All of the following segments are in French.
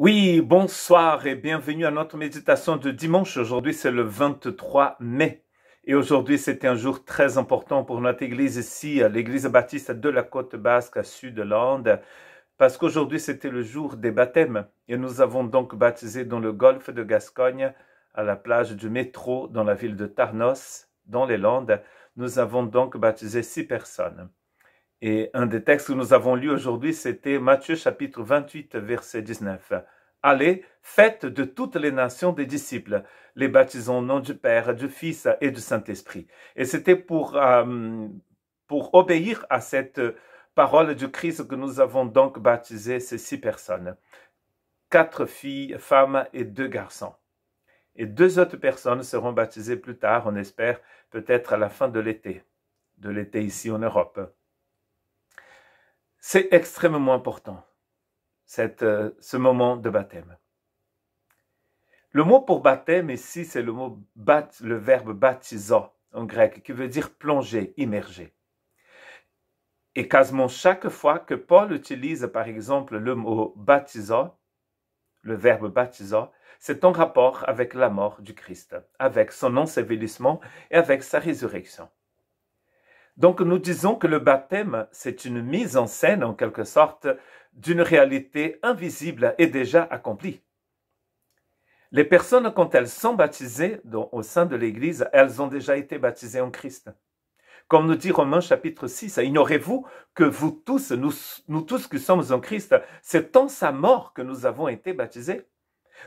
Oui, bonsoir et bienvenue à notre méditation de dimanche. Aujourd'hui, c'est le 23 mai. Et aujourd'hui, c'était un jour très important pour notre église ici, l'église baptiste de la côte basque à sud landes parce qu'aujourd'hui, c'était le jour des baptêmes. Et nous avons donc baptisé dans le golfe de Gascogne, à la plage du métro, dans la ville de Tarnos, dans les Landes. Nous avons donc baptisé six personnes. Et un des textes que nous avons lu aujourd'hui, c'était Matthieu chapitre 28, verset 19. Allez, faites de toutes les nations des disciples, les baptisons au nom du Père, du Fils et du Saint-Esprit. Et c'était pour, euh, pour obéir à cette parole du Christ que nous avons donc baptisé ces six personnes. Quatre filles, femmes et deux garçons. Et deux autres personnes seront baptisées plus tard, on espère, peut-être à la fin de l'été, de l'été ici en Europe. C'est extrêmement important, euh, ce moment de baptême. Le mot pour baptême ici, c'est le mot le verbe baptisant en grec, qui veut dire plonger, immerger. Et quasiment chaque fois que Paul utilise, par exemple, le mot baptisant, le verbe baptisant c'est en rapport avec la mort du Christ, avec son ensevelissement et avec sa résurrection. Donc nous disons que le baptême, c'est une mise en scène en quelque sorte d'une réalité invisible et déjà accomplie. Les personnes, quand elles sont baptisées au sein de l'Église, elles ont déjà été baptisées en Christ. Comme nous dit Romains chapitre 6, ignorez-vous que vous tous, nous, nous tous qui sommes en Christ, c'est en sa mort que nous avons été baptisés.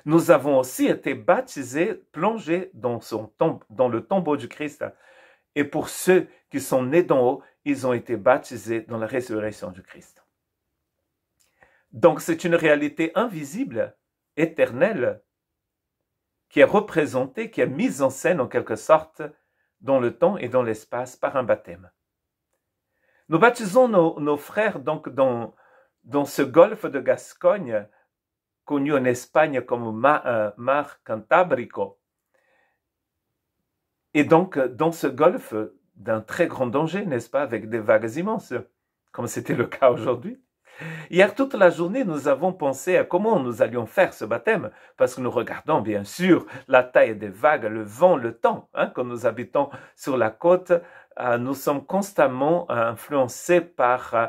Nous avons aussi été baptisés, plongés dans, son tombe, dans le tombeau du Christ. Et pour ceux qui sont nés d'en haut, ils ont été baptisés dans la résurrection du Christ. Donc c'est une réalité invisible, éternelle, qui est représentée, qui est mise en scène en quelque sorte dans le temps et dans l'espace par un baptême. Nous baptisons nos, frères donc dans, dans, ce golfe de Gascogne, connu en Espagne comme euh, Mar, Mar Cantabrico. Et donc dans ce golfe d'un très grand danger, n'est-ce pas, avec des vagues immenses, comme c'était le cas aujourd'hui. Hier, toute la journée, nous avons pensé à comment nous allions faire ce baptême, parce que nous regardons bien sûr la taille des vagues, le vent, le temps. Hein, quand nous habitons sur la côte, ah, nous sommes constamment euh, influencés par, euh,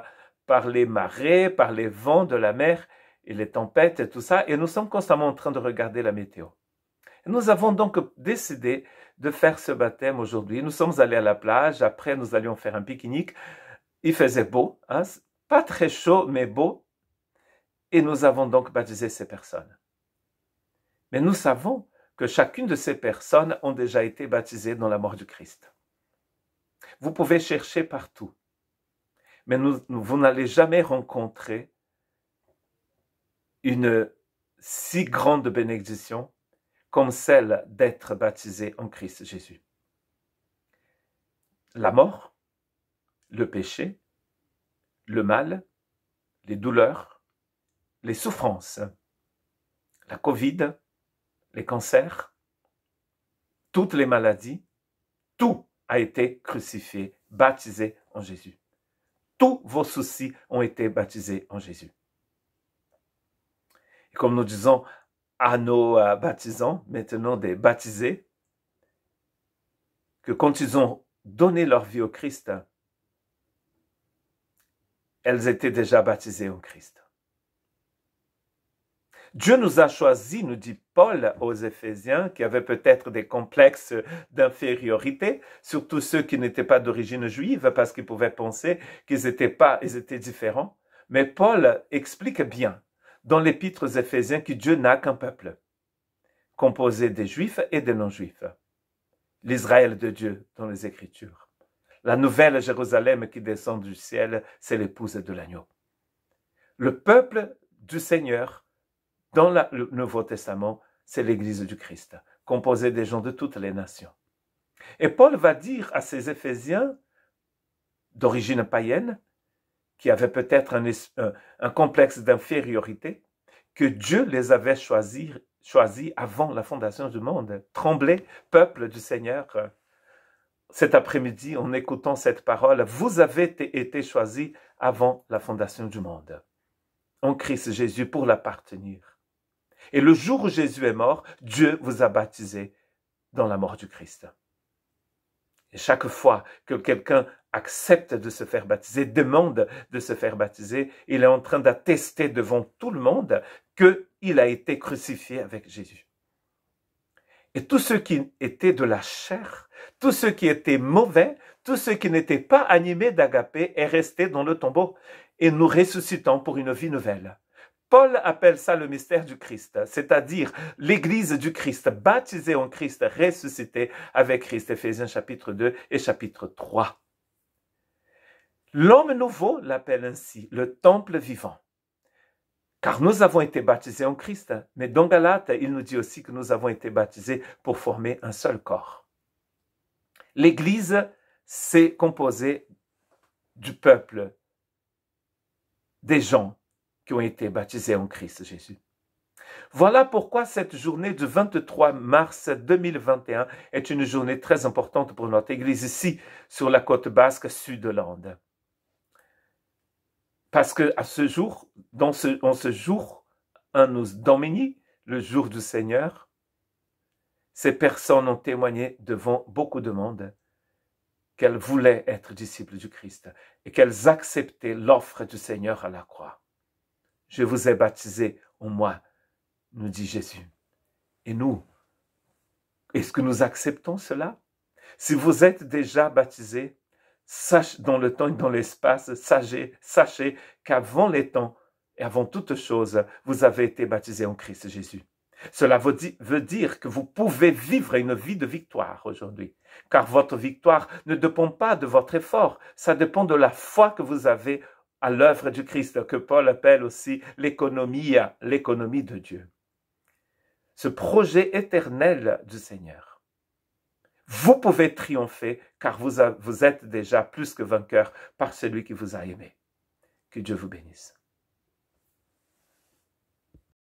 par les marées, par les vents de la mer et les tempêtes et tout ça, et nous sommes constamment en train de regarder la météo. Nous avons donc décidé de faire ce baptême aujourd'hui. Nous sommes allés à la plage, après nous allions faire un pique-nique. Il faisait beau, hein. pas très chaud, mais beau. Et nous avons donc baptisé ces personnes. Mais nous savons que chacune de ces personnes ont déjà été baptisées dans la mort du Christ. Vous pouvez chercher partout, mais vous n'allez jamais rencontrer une si grande bénédiction comme celle d'être baptisé en Christ Jésus. La mort, le péché, le mal, les douleurs, les souffrances, la Covid, les cancers, toutes les maladies, tout a été crucifié, baptisé en Jésus. Tous vos soucis ont été baptisés en Jésus. Et comme nous disons à nos baptisants, maintenant des baptisés, que quand ils ont donné leur vie au Christ, elles étaient déjà baptisées au Christ. Dieu nous a choisis, nous dit Paul aux Éphésiens, qui avaient peut-être des complexes d'infériorité, surtout ceux qui n'étaient pas d'origine juive, parce qu'ils pouvaient penser qu'ils étaient pas, ils étaient différents. Mais Paul explique bien dans l'épître aux Éphésiens que Dieu n'a qu'un peuple, composé des juifs et des non-juifs, l'Israël de Dieu dans les Écritures. La nouvelle Jérusalem qui descend du ciel, c'est l'épouse de l'agneau. Le peuple du Seigneur dans le Nouveau Testament, c'est l'Église du Christ, composée des gens de toutes les nations. Et Paul va dire à ses Éphésiens d'origine païenne, qui avaient peut-être un, complexe d'infériorité, que Dieu les avait choisis, avant la fondation du monde. Tremblez, peuple du Seigneur, cet après-midi, en écoutant cette parole, vous avez été choisis avant la fondation du monde, en Christ Jésus, pour l'appartenir. Et le jour où Jésus est mort, Dieu vous a baptisé dans la mort du Christ. Et chaque fois que quelqu'un accepte de se faire baptiser, demande de se faire baptiser, il est en train d'attester devant tout le monde qu'il a été crucifié avec Jésus. Et tout ceux qui étaient de la chair, tous ceux qui étaient mauvais, tous ceux qui n'étaient pas animés d'agapé est resté dans le tombeau et nous ressuscitons pour une vie nouvelle. Paul appelle ça le mystère du Christ, c'est-à-dire l'église du Christ, baptisée en Christ, ressuscitée avec Christ, Ephésiens chapitre 2 et chapitre 3. L'homme nouveau l'appelle ainsi le temple vivant. Car nous avons été baptisés en Christ, hein. mais dans Galate, il nous dit aussi que nous avons été baptisés pour former un seul corps. L'Église s'est composée du peuple, des gens qui ont été baptisés en Christ Jésus. Voilà pourquoi cette journée du 23 mars 2021 est une journée très importante pour notre Église ici, sur la côte basque sud de l'Inde. Parce que à ce jour, dans ce, en ce jour, un nous Domini, le jour du Seigneur, ces personnes ont témoigné devant beaucoup de monde qu'elles voulaient être disciples du Christ et qu'elles acceptaient l'offre du Seigneur à la croix. Je vous ai baptisés en moi, nous dit Jésus. Et nous, est-ce que nous acceptons cela Si vous êtes déjà baptisés, dans le temps et dans l'espace, sachez, sachez qu'avant les temps et avant toute chose, vous avez été baptisé en Christ Jésus. Cela veut, dire que vous pouvez vivre une vie de victoire aujourd'hui, car votre victoire ne dépend pas de votre effort, ça dépend de la foi que vous avez à l'œuvre du Christ, que Paul appelle aussi l'économie, l'économie de Dieu. Ce projet éternel du Seigneur vous pouvez triompher car vous, êtes déjà plus que vainqueur par celui qui vous a aimé. Que Dieu vous bénisse.